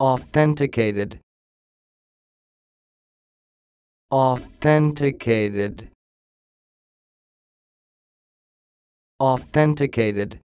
authenticated authenticated authenticated